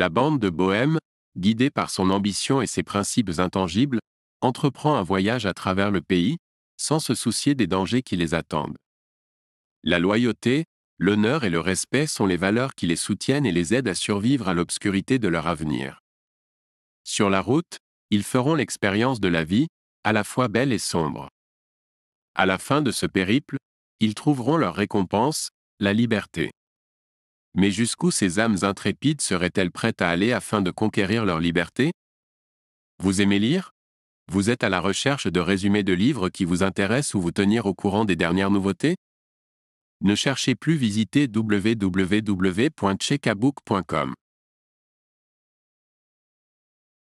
La bande de Bohème, guidée par son ambition et ses principes intangibles, entreprend un voyage à travers le pays, sans se soucier des dangers qui les attendent. La loyauté, l'honneur et le respect sont les valeurs qui les soutiennent et les aident à survivre à l'obscurité de leur avenir. Sur la route, ils feront l'expérience de la vie, à la fois belle et sombre. À la fin de ce périple, ils trouveront leur récompense, la liberté. Mais jusqu'où ces âmes intrépides seraient-elles prêtes à aller afin de conquérir leur liberté Vous aimez lire Vous êtes à la recherche de résumés de livres qui vous intéressent ou vous tenir au courant des dernières nouveautés Ne cherchez plus visiter www.checabook.com.